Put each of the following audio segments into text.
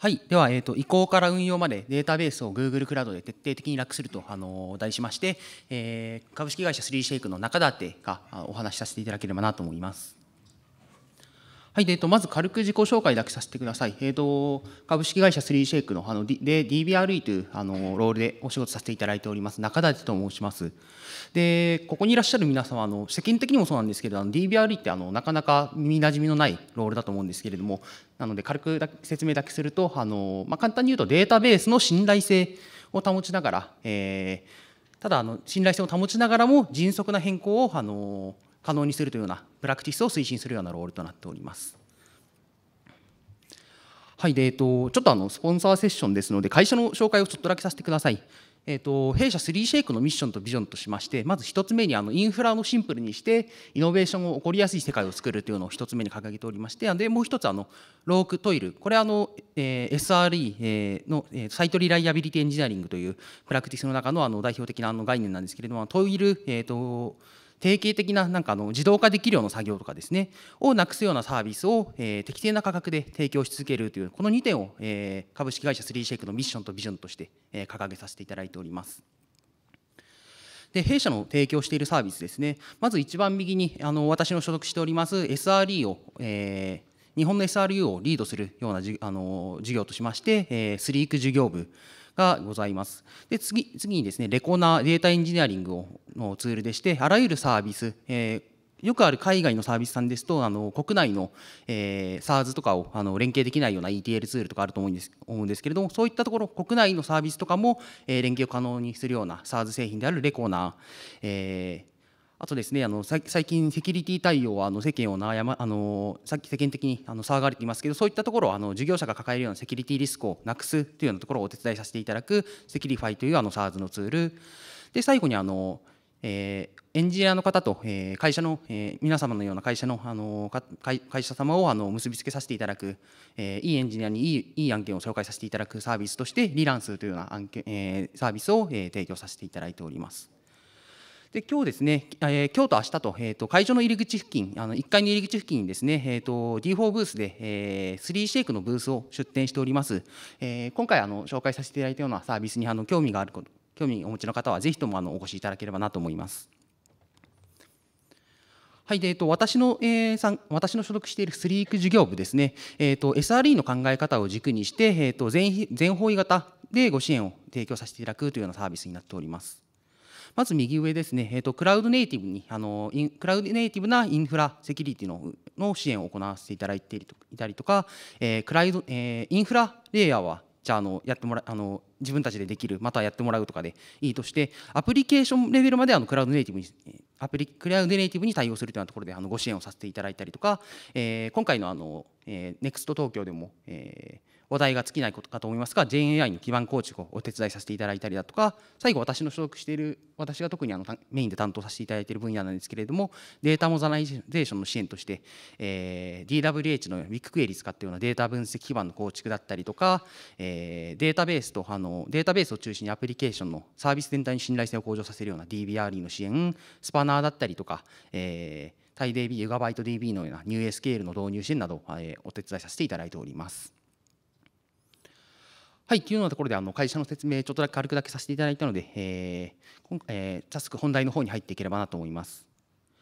はい、では、えーと、移行から運用までデータベースを Google クラウドで徹底的に楽すると、あの題しまして、えー、株式会社3シェイクの中立がお話しさせていただければなと思います。はい、で、えっと、まず軽く自己紹介だけさせてください。えっ、ー、と、株式会社3シェイクのあの、D、で DBRE というあのロールでお仕事させていただいております、中立と申します。でここにいらっしゃる皆様の世間的にもそうなんですけれど DBRE ってあのなかなか耳なじみのないロールだと思うんですけれどもなので軽く説明だけするとあの、まあ、簡単に言うとデータベースの信頼性を保ちながら、えー、ただあの信頼性を保ちながらも迅速な変更をあの可能にするというようなプラクティスを推進するようなロールとなっております。はいでえっと、ちょっとあのスポンサーセッションですので会社の紹介をちょっとだけさせてください。えーと、弊社3シェイクのミッションとビジョンとしましてまず1つ目にあのインフラをシンプルにしてイノベーションを起こりやすい世界を作るというのを1つ目に掲げておりましてでもう1つあのロークトイルこれあの、えー、SRE、の、えー、サイトリライアビリティエンジニアリングというプラクティスの中のあの代表的なあの概念なんですけれどもトイル、えーと定型的ななんかあの自動化できるような作業とかですねをなくすようなサービスを、えー、適正な価格で提供し続けるというこの2点を、えー、株式会社3シェイクのミッションとビジョンとして、えー、掲げさせていただいております。で弊社の提供しているサービスですね、まず一番右にあの私の所属しております SRE を、えー、日本の SRU をリードするようなじあの事業としまして、えー、スリーク事業部がございます。で次次にですね、レコナーデータエンジニアリングをのツールでして、あらゆるサービス、えーよくある海外のサービスさんですとあの国内の、えー、SARS とかをあの連携できないような ETL ツールとかあると思うんです思うんですけれどもそういったところ国内のサービスとかも、えー、連携を可能にするような SARS 製品であるレコーナー、えーあとですね、あの最近、セキュリティ対応はあの世間を悩ま、あのさっき世間的にあの騒がれていますけど、そういったところをあの事業者が抱えるようなセキュリティリスクをなくすというようなところをお手伝いさせていただく、セキュリファイというあの SARS のツール、で最後にあの、えー、エンジニアの方と、えー、会社の、えー、皆様のような会社のあの会会社様をあの結びつけさせていただく、えー、いいエンジニアにいいいい案件を紹介させていただくサービスとして、リランスというような案件、えー、サービスを、えー、提供させていただいております。で今日ですね、えー、今日と明日と,、えー、と会場の入り口付近あの1階の入り口付近にですね、えーと、D4 ブースで、えー、3シェイクのブースを出展しております、えー、今回あの紹介させていただいたようなサービスにあの興味があること興味をお持ちの方はぜひともあのお越しいただければなと思いますはいでえー、と私の、えさん私の所属しているスリーク事業部ですね、えーと、SRE の考え方を軸にして、えーと全全方位型でご支援を提供させていただくというようなサービスになっております。まず右上ですね、えーと、クラウドネイティブにあのクラウドネイティブなインフラセキュリティのの支援を行わせていただいていたりとか、えークラウドえー、インフラレイヤーはじゃああのやってもらあの自分たちでできるまたやってもらうとかでいいとしてアプリケーションレベルまであのクラウドネイティブにアプリクラウドネイティブに対応するというようなところであのご支援をさせていただいたりとか、えー、今回のあの、えー、ネクスト東京でも、えー話題が尽きないことかと思いますが JNI の基盤構築をお手伝いさせていただいたりだとか最後私の所属している私が特にあのメインで担当させていただいている分野なんですけれどもデータモザナイゼーションの支援として、えー、DWH のビッグクエリ使ったようなデータ分析基盤の構築だったりとか、えー、データベースとあのデータベースを中心にアプリケーションのサービス全体に信頼性を向上させるような DBRE の支援スパナーだったりとか、えー、タイ DB、ユガバイト DB のようなニューエスケールの導入支援などを、えお手伝いさせていただいております。はい、というようなところであの会社の説明、ちょっとだけ軽くだけさせていただいたので、えーえー、早速本題の方に入っていければなと思います。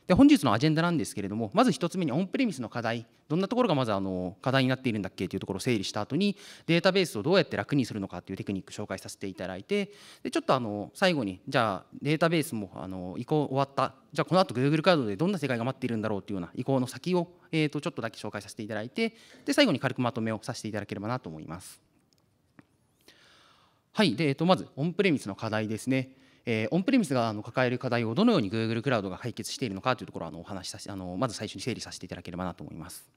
で本日のアジェンダなんですけれども、まず1つ目にオンプレミスの課題、どんなところがまずあの課題になっているんだっけというところを整理した後に、データベースをどうやって楽にするのかというテクニック紹介させていただいて、でちょっとあの最後に、じゃあデータベースもあの移行終わった、じゃあこの後 Google カードでどんな世界が待っているんだろうというような移行の先を、えー、とちょっとだけ紹介させていただいてで、最後に軽くまとめをさせていただければなと思います。はい、でえっと、まずオンプレミスの課題ですね。えー、オンプレミスがあの抱える課題をどのように Google クラウドが解決しているのかというところをあのお話しさせあのまず最初に整理させていただければなと思います。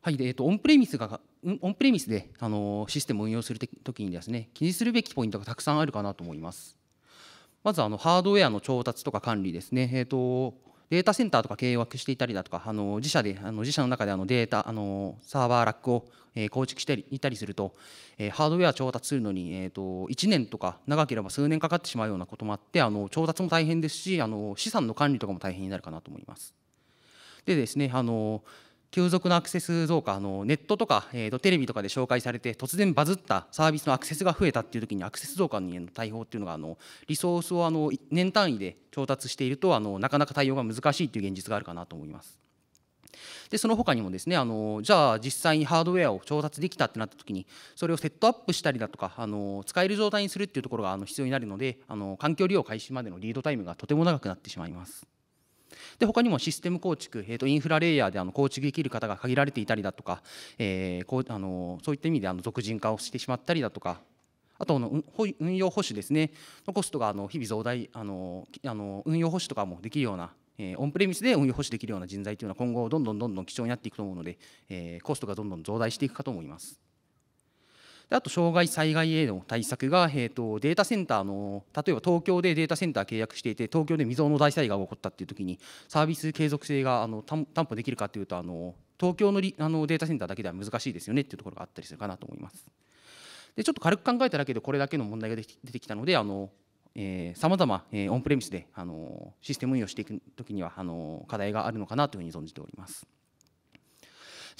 はいでえっと、オンプレミスがオンプレミスであのシステムを運用するときにです、ね、気にするべきポイントがたくさんあるかなと思います。まずあのハードウェアの調達とか管理ですね、えっとデータセンターとか契約していたりだとかあの自社であの自社の中であのデータあのサーバーラックを、え構築していたりすると、えハードウェア調達するのに、えと1年とか長ければ数年かかってしまうようなこともあってあの調達も大変ですしあの資産の管理とかも大変になるかなと思います。でですねあの急速なアクセス増加あのネットとか、えーと、テレビとかで紹介されて突然バズったサービスのアクセスが増えたっていう時にアクセス増加にの対応っていうのがあのリソースをあの年単位で調達しているとあのなかなか対応が難しいという現実があるかなと思います。でその他にもですねあのじゃあ実際にハードウェアを調達できたってなった時にそれをセットアップしたりだとかあの使える状態にするっていうところがあの必要になるのであの環境利用開始までのリードタイムがとても長くなってしまいます。で他にもシステム構築、えー、とインフラレイヤーであの構築できる方が限られていたりだとか、えー、こうあのそういった意味であの俗人化をしてしまったりだとかあとの運用保守ですねのコストがあの日々増大あのあの運用保守とかもできるような、えー、オンプレミスで運用保守できるような人材というのは今後どんどんどんどん貴重になっていくと思うので、えー、コストがどんどん増大していくかと思います。であと障害災害への対策が、えーと、データセンターの例えば東京でデータセンター契約していて東京で未曾有の大災害が起こったっていう時にサービス継続性があの担保できるかというとあの東京のあのデータセンターだけでは難しいですよねっていうところがあったりするかなと思います。でちょっと軽く考えただけでこれだけの問題が出てきたのであのさまざまオンプレミスであのシステム運用していくときにはあの課題があるのかなというふうに存じております。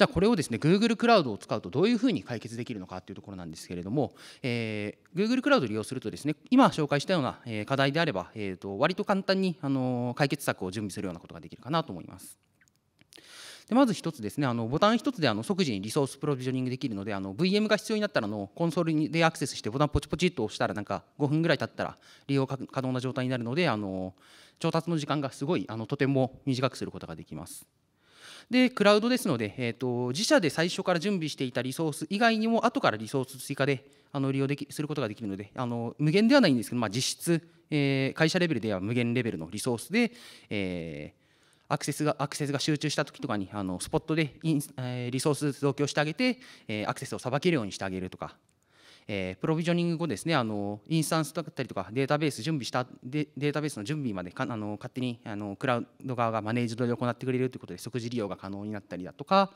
じゃあこれをですね Google クラウドを使うとどういうふうに解決できるのかというところなんですけれども、えー、Google クラウドを利用するとですね今紹介したような課題であれば、えー、と割と簡単にあの解決策を準備するようなことができるかなと思います。でまず1つですねあのボタン1つであの即時にリソースプロビジョニングできるのであの VM が必要になったらのコンソールでアクセスしてボタンポチポチっと押したらなんか5分ぐらい経ったら利用可能な状態になるのであの調達の時間がすごいあのとても短くすることができます。でクラウドですので、えーと、自社で最初から準備していたリソース以外にも後からリソース追加であの利用できすることができるのであの無限ではないんですけど、まあ、実質、えー、会社レベルでは無限レベルのリソースで、えーアクセスがアクセスが集中した時とかにあのスポットでイン、えリソース増強してあげて、えー、アクセスをさばけるようにしてあげるとかえー、プロビジョニング後ですねあのインスタンスだったりとかデータベース準備したデデータベースの準備までかあの勝手にあのクラウド側がマネージドで行ってくれるということで即時利用が可能になったりだとか、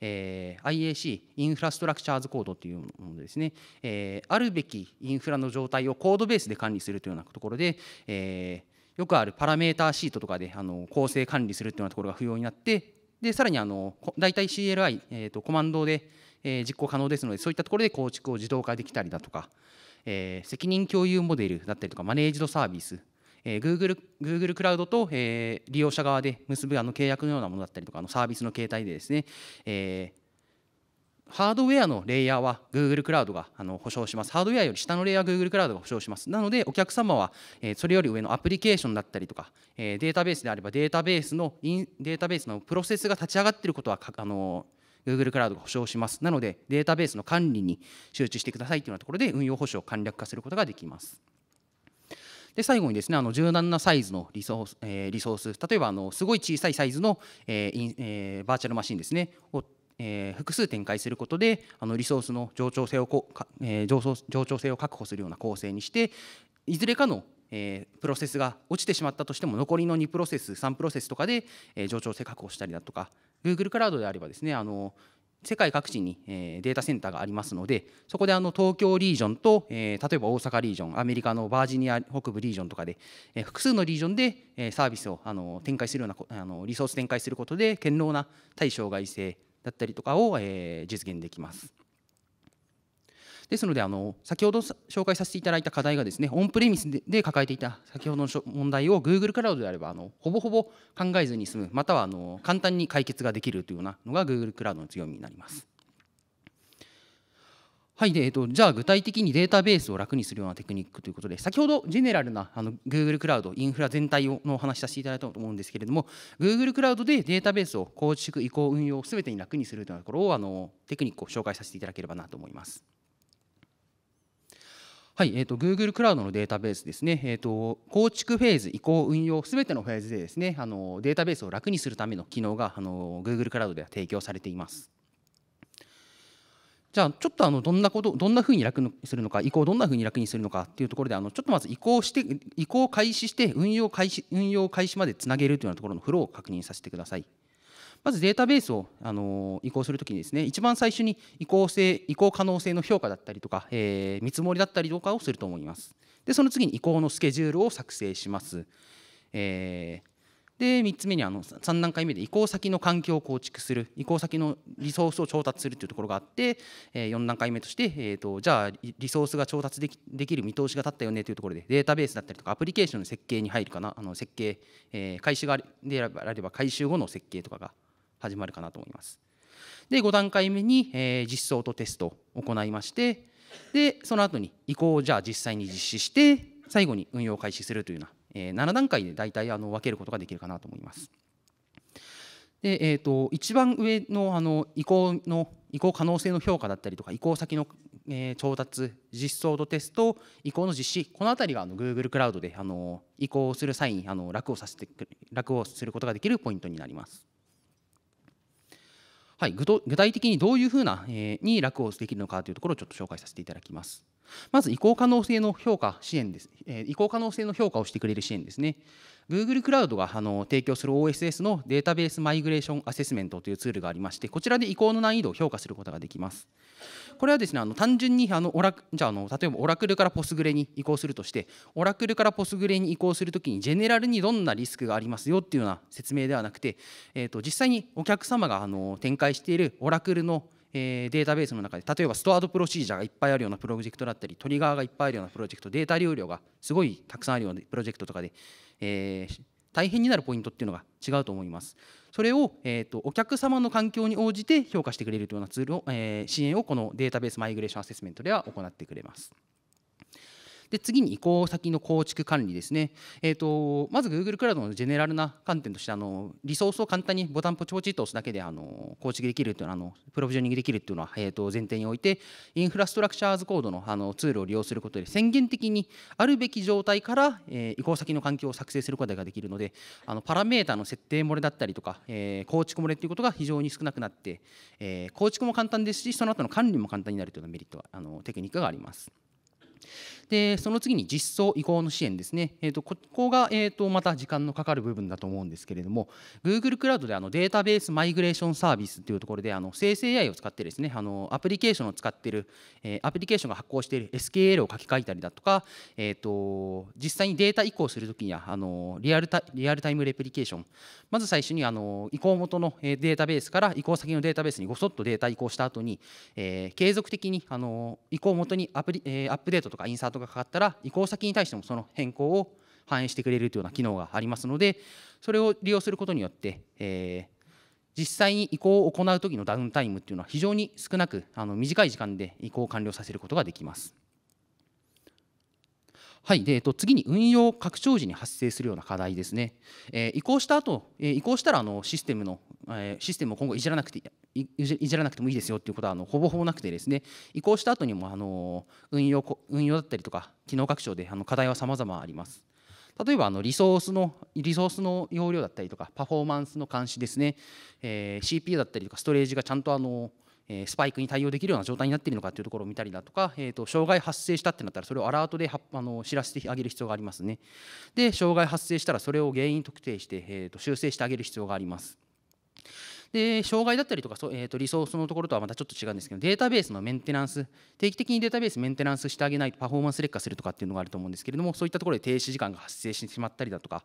えー、IAC インフラストラクチャーズコードというものですね、えー、あるべきインフラの状態をコードベースで管理するというようなところで、えー、よくあるパラメーターシートとかであの構成管理するというようなところが不要になってでさらにあの大体 CLI、えーと、とコマンドでえ実行可能ですのでそういったところで構築を自動化できたりだとか、え責任共有モデルだったりとかマネージドサービスえー、Google, Google クラウドと、えー、利用者側で結ぶあの契約のようなものだったりとかのサービスの形態でですね、えー、ハードウェアのレイヤーは Google クラウドがあの保証します。ハードウェアより下のレイヤーは Google クラウドが保証します。なので、お客様は、えそれより上のアプリケーションだったりとか、えデータベースであればデータベースのデータベースのプロセスが立ち上がっていることはあの Google クラウドが保証します。なので、データベースの管理に集中してくださいというようなところで、運用保証を簡略化することができます。で最後にですねあの柔軟なサイズのリソース,、えー、リソース例えばあのすごい小さいサイズの、えーえー、バーチャルマシンですねを、えー、複数展開することであのリソースの冗長性をこ、えー、上上長性を確保するような構成にしていずれかのえー、プロセスが落ちてしまったとしても残りの2プロセス3プロセスとかで、えー、冗長性確保したりだとか Google クラウドであればですねあの世界各地に、えー、データセンターがありますのでそこであの東京リージョンと、えー、例えば大阪リージョンアメリカのバージニア北部リージョンとかで、えー、複数のリージョンで、えー、サービスをあの展開するようなあのリソース展開することで堅牢な対象外性だったりとかを、えー、実現できます。ですのであの先ほど紹介させていただいた課題がですねオンプレミスで抱えていた先ほどの問題を Google クラウドであればあのほぼほぼ考えずに済むまたはあの簡単に解決ができるというようなのが Google クラウドの強みになります。はいでえっと、じゃあ具体的にデータベースを楽にするようなテクニックということで先ほどジェネラルなあの Google クラウドインフラ全体をのお話しさせていただいたと思うんですけれども Google クラウドでデータベースを構築移行運用を全てに楽にするというところをあのテクニックを紹介させていただければなと思います。はい、えーと、Google クラウドのデータベースですね、えーと、構築フェーズ、移行、運用、すべてのフェーズでですねあのデータベースを楽にするための機能があの Google クラウドでは提供されています。じゃあちょっとあのどんなことどんなふうに楽にするのか移行をどんなふうに楽にするのかっていうところであのちょっとまず移行して移行開始して運用開始運用開始までつなげるというようなところのフローを確認させてください。まずデータベースをあの移行するときにですね一番最初に移行性移行可能性の評価だったりとか、えー、見積もりだったりとかをすると思いますでその次に移行のスケジュールを作成します、えーで3つ目にあの3段階目で移行先の環境を構築する移行先のリソースを調達するというところがあって4段階目として、えと、じゃあリソースが調達できできる見通しが立ったよねというところでデータベースだったりとかアプリケーションの設計に入るかなあの設計、え開始がであれば回収後の設計とかが始まるかなと思います。で5段階目に、え実装とテストを行いましてでその後に移行をじゃあ実際に実施して最後に運用開始するというような、え7段階で大体あの分けることができるかなと思います。でえーと、と一番上のあの移行の移行可能性の評価だったりとか移行先の、えー、調達実装とテスト移行の実施この辺りがあの Google クラウドであの移行する際にあの楽をさせて楽をすることができるポイントになります。はい、具体的にどういうふうな、えに楽をできるのかというところをちょっと紹介させていただきます。まず移行可能性の評価支援です、え移行可能性の評価をしてくれる支援ですね。Google クラウドがあの提供する OSS のデータベースマイグレーションアセスメントというツールがありまして、こちらで移行の難易度を評価することができます。これはですね、あの単純にあのオラじゃあの例えばオラクルからポスグレに移行するとして、オラクルからポスグレに移行するときにジェネラルにどんなリスクがありますよっていうような説明ではなくて、えー、と実際にお客様があの展開しているオラクルのえデータベースの中で例えばストアードプロシージャーがいっぱいあるようなプロジェクトだったりトリガーがいっぱいあるようなプロジェクトデータ流量がすごいたくさんあるようなプロジェクトとかで、え大変になるポイントっていうのが違うと思います。それを、えーと、とお客様の環境に応じて評価してくれるというようなツールを、えー、支援をこのデータベースマイグレーションアセスメントでは行ってくれます。で次に移行先の構築管理ですね、えーと、まず Google クラウドのジェネラルな観点としてあのリソースを簡単にボタンポチポチと押すだけであの構築できるというのはあのプロビジョニングできるというのは、えー、と前提においてインフラストラクチャーズコードのあのツールを利用することで宣言的にあるべき状態から、えー、移行先の環境を作成することができるのであのパラメータの設定漏れだったりとか、えー、構築漏れということが非常に少なくなって、えー、構築も簡単ですしその後の管理も簡単になるというメリットはあのテクニックがあります。でその次に実装移行の支援ですね、えーと、ここが、えーと、また時間のかかる部分だと思うんですけれども Google クラウドであのデータベースマイグレーションサービスというところであの生成 AI を使ってですねあのアプリケーションを使っている、えー、アプリケーションが発行している SKL を書き換えたりだとか、えーと、と実際にデータ移行するときにはあのリアルタリアルタイムレプリケーションまず最初にあの移行元のデータベースから移行先のデータベースにごそっとデータ移行した後に、えー、継続的にあの移行元にアプリ、えー、アップデートとかインサートがかかったら移行先に対してもその変更を反映してくれるというような機能がありますのでそれを利用することによって、えー、実際に移行を行う時のダウンタイムっていうのは非常に少なくあの短い時間で移行を完了させることができます。はいでえっと、次に運用拡張時に発生するような課題ですね、えー、移行した後、えー、移行したらあのシステムの、えー、システムを今後いじらなくていじらなくてもいいですよっていうことはあのほぼほぼなくてですね移行した後にもあの運用運用だったりとか機能拡張であの課題は様々あります。例えばあのリソースのリソースの容量だったりとかパフォーマンスの監視ですね、えー、CPU だったりとかストレージがちゃんとあのスパイクに対応できるような状態になっているのかというところを見たりだとか、えー、と障害発生したってなったらそれをアラートであの知らせてあげる必要がありますねで障害発生したらそれを原因特定して、えー、と修正してあげる必要がありますで障害だったりとかえー、とリソースのところとはまたちょっと違うんですけどデータベースのメンテナンス定期的にデータベースメンテナンスしてあげないとパフォーマンス劣化するとかっていうのがあると思うんですけれどもそういったところで停止時間が発生してしまったりだとか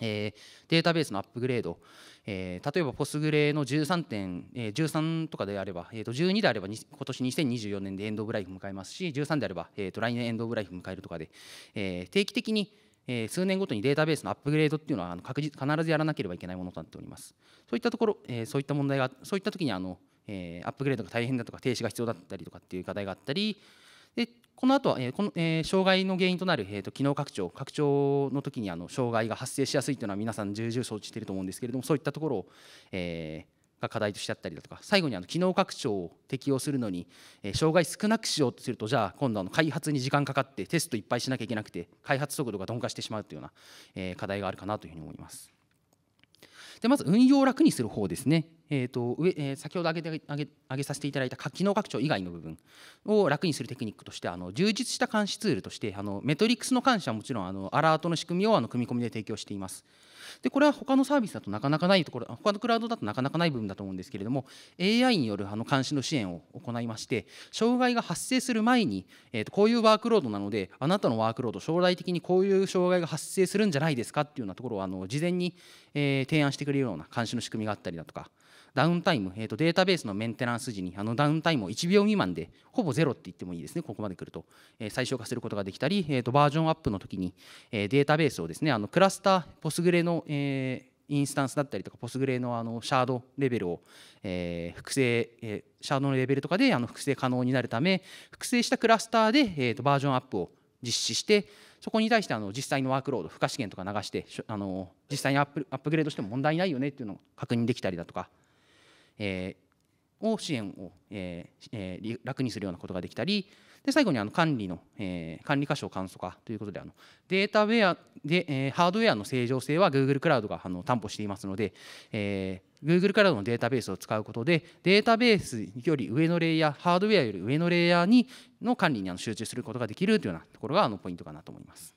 えー、データベースのアップグレード、えー、例えばポスグレの13点、えー、13とかであれば、えー、と12であれば今年2024年でエンドオブライフ迎えますし13であれば、えー、と来年エンドオブライフ迎えるとかで、えー、定期的にえ数年ごとにデータベースのアップグレードっていうのは確実必ずやらなければいけないものとなっておりますそういったところ、えそういった問題がそういった時にあの、えアップグレードが大変だとか停止が必要だったりとかっていう課題があったりでこの後は、えこのえ障害の原因となる、えー、と機能拡張拡張の時にあの障害が発生しやすいというのは皆さん重々承知していると思うんですけれどもそういったところを、えーが課題としてあったりだとか最後にあの機能拡張を適用するのに、え障害少なくしようとするとじゃあ今度あの開発に時間かかってテストいっぱいしなきゃいけなくて開発速度が鈍化してしまうというような、え課題があるかなというふうに思います。でまず運用を楽にする方ですねえーと上えー、先ほど挙げて挙げ挙げさせていただいた機能拡張以外の部分を楽にするテクニックとしてあの充実した監視ツールとしてあのメトリックスの監視はもちろんあのアラートの仕組みをあの組み込みで提供しています。でこれは他のサービスだとなかなかないところ他のクラウドだとなかなかない部分だと思うんですけれども AI によるあの監視の支援を行いまして障害が発生する前に、えー、とこういうワークロードなのであなたのワークロード将来的にこういう障害が発生するんじゃないですかっていうようなところをあの事前に、えー、提案してくれるような監視の仕組みがあったりだとかダウンタイム、えー、とデータベースのメンテナンス時にあのダウンタイムを1秒未満でほぼゼロって言ってもいいですね、ここまで来ると、えー、最小化することができたり、えー、とバージョンアップの時に、えー、データベースをですねあのクラスター、ポスグレの、えーインスタンスだったりとか、ポスグレのあのシャードレベルを、えー、複製、えー、シャードのレベルとかであの複製可能になるため、複製したクラスターで、えー、とバージョンアップを実施して、そこに対してあの実際のワークロード、負荷資源とか流して、あの実際にアップアップグレードしても問題ないよねっていうのを確認できたりだとか、えー、を支援を、えーえー、楽にするようなことができたりで最後にあの管理の、えー、管理箇所簡素化ということであのデータウェアで、えー、ハードウェアの正常性は Google クラウドがあの担保していますので、えー、Google クラウドのデータベースを使うことで、データベースより上のレイヤー、ハードウェアより上のレイヤーにの管理に集中することができるというようなところがあのポイントかなと思います。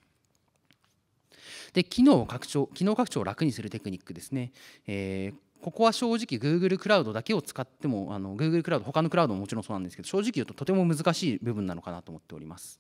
で機能拡張、機能拡張を楽にするテクニックですね。えーここは正直 Google クラウドだけを使ってもあの Google クラウド他のクラウドももちろんそうなんですけど正直言うととても難しい部分なのかなと思っております。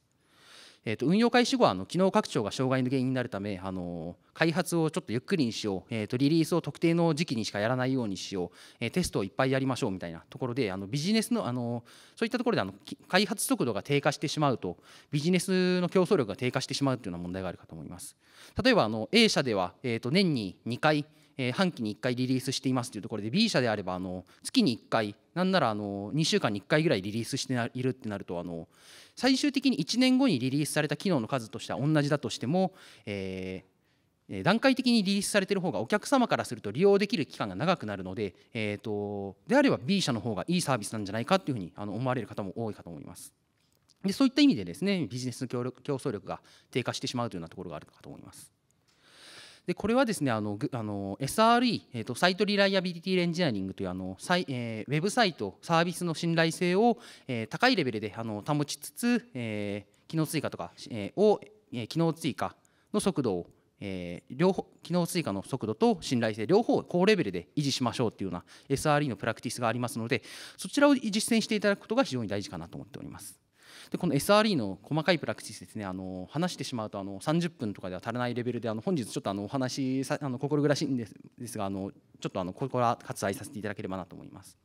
えー、と運用開始後はあの機能拡張が障害の原因になるためあの開発をちょっとゆっくりにしよう、えとリリースを特定の時期にしかやらないようにしよう、えテストをいっぱいやりましょうみたいなところであのビジネスのあのそういったところであの開発速度が低下してしまうとビジネスの競争力が低下してしまうというような問題があるかと思います例えばあの A 社では、えと年に2回えー、半期に1回リリースしていますというところで B 社であればあの月に1回なんならあの2週間に1回ぐらいリリースしているってなるとあの最終的に1年後にリリースされた機能の数としては同じだとしても、えー段階的にリリースされている方がお客様からすると利用できる期間が長くなるので、えー、とであれば B 社の方がいいサービスなんじゃないかというふうにあの思われる方も多いかと思います。でそういった意味でですねビジネスの競争力が低下してしまうというようなところがあるかと思います。でこれはですねあのあの SRE、えーと、サイトリライアビリティエンジニアリングというあのサイ、えー、ウェブサイトサービスの信頼性を、えー、高いレベルであの保ちつつ、えー、機能追加とか、えー、を、えー、機能追加の速度をえー、両方機能追加の速度と信頼性両方高レベルで維持しましょうというような SRE のプラクティスがありますのでそちらを実践していただくことが非常に大事かなと思っております。でこの SRE の細かいプラクティスですねあの話してしまうとあの30分とかでは足らないレベルであの本日ちょっとあのお話さあの心苦しいんですですがあのちょっとあのここは割愛させていただければなと思います。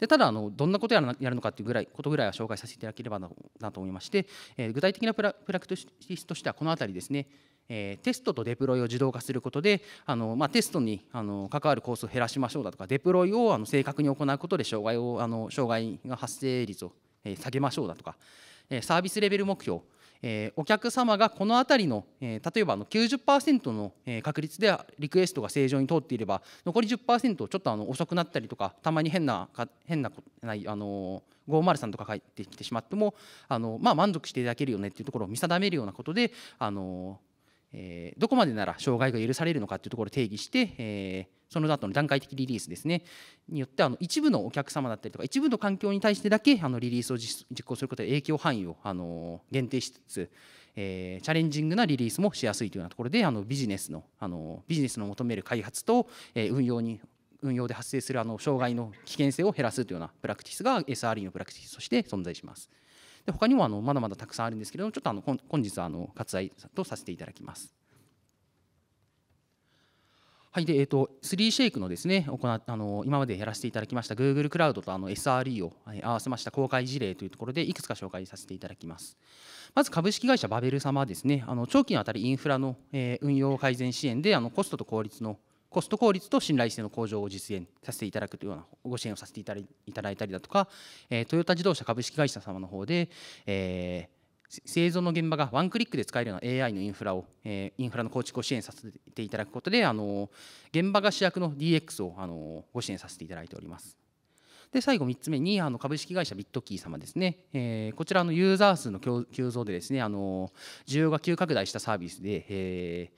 でただあのどんなことやるのかっていうぐらいことぐらいは紹介させていただければなと思いまして、えー、具体的なプラプラクティスとしてはこの辺りですねえー、テストとデプロイを自動化することであの、まあ、テストにあの関わるコースを減らしましょうだとかデプロイをあの正確に行うことで障害をあの障害が発生率をえ下げましょうだとか、えサービスレベル目標えお客様がこの辺りの、え例えばあの90%の確率ではリクエストが正常に通っていれば残り10%ちょっとあの遅くなったりとかたまに変な変なないあの503とか返ってきてしまってもあの、まあ、満足していただけるよねっていうところを見定めるようなことであの、えどこまでなら障害が許されるのかっていうところを定義して、えーその後の段階的リリースですねによってあの一部のお客様だったりとか一部の環境に対してだけあのリリースを実行することで影響範囲をあの限定しつつえチャレンジングなリリースもしやすいというようなところであのビジネスのあのビジネスの求める開発と、え運用に運用で発生するあの障害の危険性を減らすというようなプラクティスが SRE のプラクティスとして存在します。で他にもあのまだまだたくさんあるんですけれどもちょっとあの本日はあの割愛とさせていただきます。はい、で、えっ、ー、と、3シェイクのですね、行あの今までやらせていただきました Google クラウドとあの SRE を、合わせました公開事例というところで、いくつか紹介させていただきます。まず株式会社バベル様はですね、あの長期にわたりインフラの、え運用改善支援で、あのコストと効率のコスト効率と信頼性の向上を実現させていただくというようなご支援をさせていただいたりだとか、えー、トヨタ自動車株式会社様の方で、えー、製造の現場がワンクリックで使えるような AI のインフラを、えインフラの構築を支援させていただくことで、あの現場が主役の DX を、あのご支援させていただいております。で最後3つ目にあの株式会社ビットキー様ですね、えー、こちらのユーザー数の急増でですねあの需要が急拡大したサービスで、え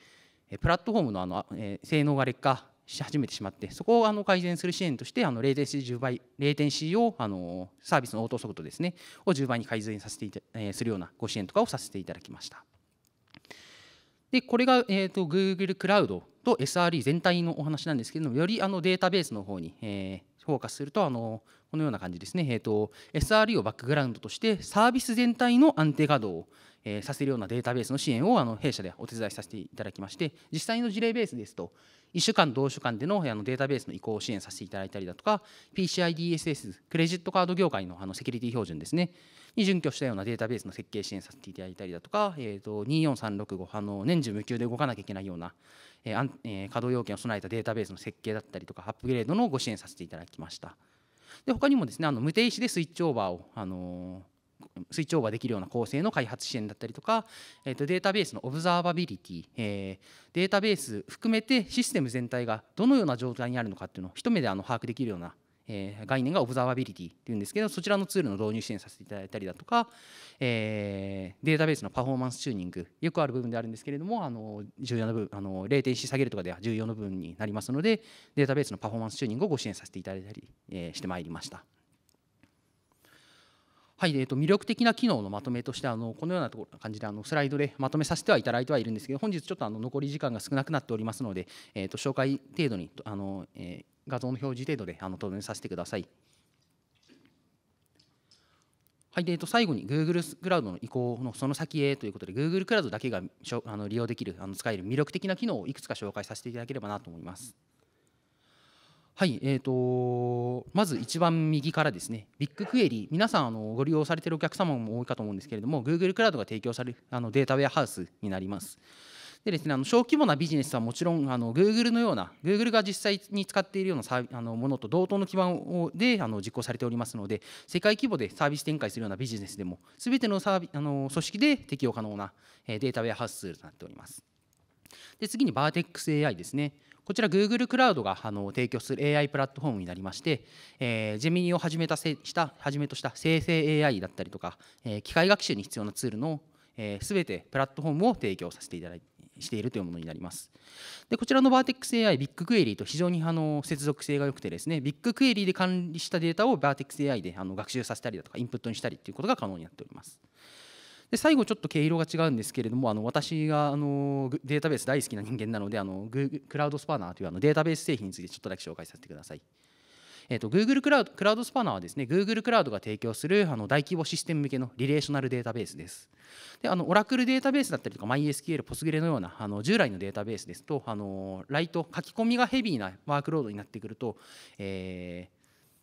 ー、プラットフォームのあの、えー、性能が劣化し始めてしまってそこをあの改善する支援としてあのレイテンシー10倍レイテンシーをあのサービスの応答速度ですねを10倍に改善させていた、えー、するようなご支援とかをさせていただきました。でこれが、えーと、Google クラウドと SRE 全体のお話なんですけれどもよりあのデータベースの方に、えー、フォーカスするとあのこのような感じですね、えーと、SRE をバックグラウンドとしてサービス全体の安定稼働を、えさせるようなデータベースの支援をあの弊社でお手伝いさせていただきまして実際の事例ベースですと1週間同種間でのあのデータベースの移行を支援させていただいたりだとか PCIDSS クレジットカード業界のあのセキュリティ標準ですねに準拠したようなデータベースの設計支援させていただいたりだとか、えー、と24365あの年中無休で動かなきゃいけないような、えーえー、稼働要件を備えたデータベースの設計だったりとかアップグレードのご支援させていただきました。で他にもですねあの無停止でスイッチオーバーを、あのーーバーできるような構成の開発支援だったりとか、えー、とデータベースのオブザーバビリティ、えー、データベース含めてシステム全体がどのような状態にあるのかっていうのを一目であの把握できるようなえー、概念がオブザーバビリティっていうんですけどそちらのツールの導入支援させていただいたりだとか、えー、データベースのパフォーマンスチューニングよくある部分であるんですけれどもあの重要な部分あの0.1下げるとかでは重要な部分になりますのでデータベースのパフォーマンスチューニングをご支援させていただいたり、えー、してまいりました。はい、えー、と魅力的な機能のまとめとしてあのこのようなところ感じであのスライドでまとめさせてはいただいてはいるんですけど本日ちょっとあの残り時間が少なくなっておりますので、えー、と紹介程度にあの、えー、画像の表示程度であのとどさせてください。はい、で最後に Google クラウドの移行のその先へということで Google クラウドだけがあの利用できるあの使える魅力的な機能をいくつか紹介させていただければなと思います。はい、えーと、まず一番右からですね、ビッグクエリ、皆さんあのご利用されているお客様も多いかと思うんですけれども、Google クラウドが提供されるあのデータウェアハウスになります。でですね、あの小規模なビジネスはもちろんあの Google のような、Google が実際に使っているようなサあのものと同等の基盤をであの実行されておりますので、世界規模でサービス展開するようなビジネスでも、すべてのサービあの組織で適用可能なデータウェアハウスとなっております。で次にバーテックス AI ですね。こちら Google クラウドがあの提供する AI プラットフォームになりまして、えー、ジェミニをはじめたしたはじめとした生成 AI だったりとか、えー、機械学習に必要なツールのすべ、えー、てプラットフォームを提供させていただいてしているというものになります。でこちらのバーテックス AI ビッグクエリーと非常にあの接続性が良くてですねビッグクエリーで管理したデータをバーテックス AI であの学習させたりだとかインプットにしたりということが可能になっております。で最後ちょっと毛色が違うんですけれどもあの私があのデータベース大好きな人間なのであのクラウドスパナーというあのデータベース製品についてちょっとだけ紹介させてください。えーと、Google クラウドクラウドスパナーはですね Google クラウドが提供するあの大規模システム向けのリレーショナルデータベースです。であのオラクルデータベースだったりとか MySQL、Postgre のようなあの従来のデータベースですとあのライト書き込みがヘビーなワークロードになってくると、え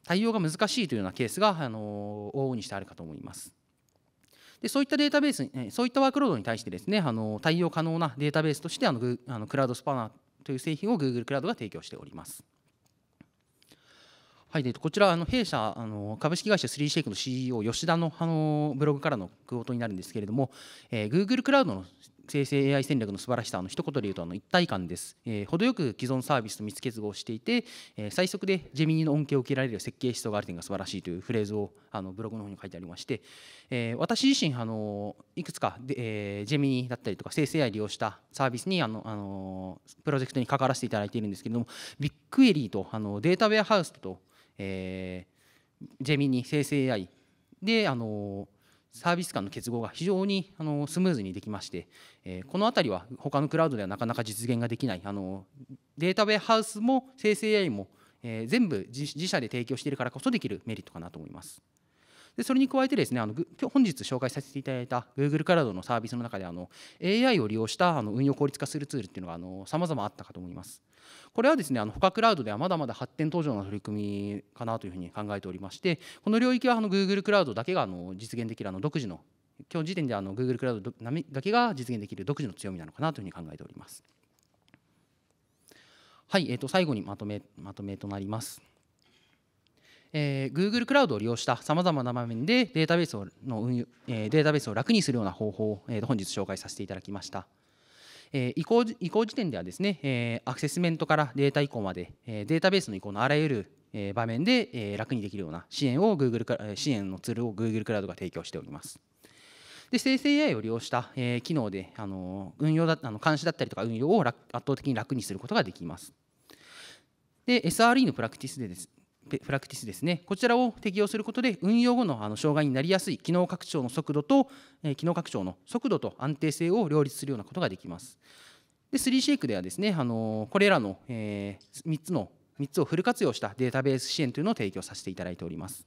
ー、対応が難しいというようなケースがあの往々にしてあるかと思います。でそういったデータベースそういったワークロードに対してですねあの対応可能なデータベースとしてあのあのクラウドスパナという製品を Google クラウドが提供しております。はい、でこちらあの弊社あの株式会社 3Shake の CEO 吉田のあのブログからのクオートになるんですけれども、えー、Google クラウドの生成 AI 戦略の素晴らしさあの一言で言うとあの一体感です、えー、程よく既存サービスと密結合していて、えー、最速でジェミニの恩恵を受けられる設計思想がある点が素晴らしいというフレーズをあのブログの方に書いてありまして、えー、私自身あのいくつかで、えー、ジェミニだったりとか生成 AI 利用したサービスにあのあのプロジェクトに関わらせていただいているんですけれどもビッグエリーとあのデータウェアハウスと、えー、ジェミニ生成 AI であのサービス間の結合が非常にあのスムーズにできまして、えこの辺りは他のクラウドではなかなか実現ができないあのデータウェイハウスも生成 AI も、え全部自社で提供しているからこそできるメリットかなと思います。でそれに加えてですねあの今日本日紹介させていただいた Google クラウドのサービスの中であの AI を利用したあの運用効率化するツールっていうのがさまざまあったかと思います。これはですねあの他クラウドではまだまだ発展途上の取り組みかなというふうに考えておりましてこの領域はあの Google クラウドだけがあの実現できるあの独自の今日時点であの Google クラウドだけが実現できる独自の強みなのかなというふうに考えております。はい、えー、と最後にまとめまとめとなります。えー、Google クラウドを利用したさまざまな場面でデータベースをの運用、えー、データベースを楽にするような方法を、えー、本日紹介させていただきました。え移行移行時点ではですね、えアクセスメントからデータ移行まで、えデータベースの移行のあらゆる場面で楽にできるような支援を Google から支援のツールを Google クラウドが提供しております。で生成 AI を利用した、え機能であの運用だあの監視だったりとか運用を圧倒的に楽にすることができます。で SRE のプラクティスでですプラクティスですねこちらを適用することで運用後のあの障害になりやすい機能拡張の速度と、え機能拡張の速度と安定性を両立するようなことができます。で 3Shake ではですね、あのこれらの、え3つの3つをフル活用したデータベース支援というのを提供させていただいております。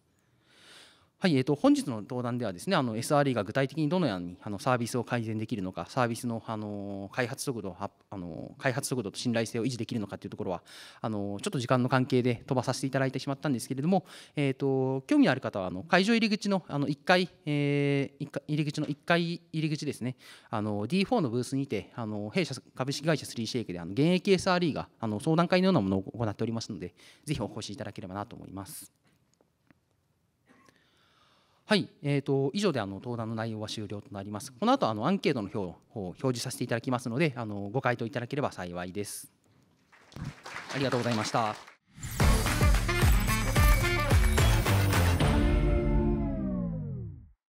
はい、えー、と本日の登壇ではですねあの SRE が具体的にどのようにあのサービスを改善できるのかサービスのあの開発速度あの開発速度と信頼性を維持できるのかというところはあのちょっと時間の関係で飛ばさせていただいてしまったんですけれども、えーと、興味のある方はあの会場入り口のあの1階、えー、入り口の1階入り口ですねあの D4 のブースにてあの弊社株式会社3シェイクであの現役 SRE があの相談会のようなものを行っておりますのでぜひお越しいただければなと思います。はい、えーと、と以上であの登壇の内容は終了となります。この後あのアンケートの表を表示させていただきますので、あのご回答いただければ幸いです。ありがとうございました。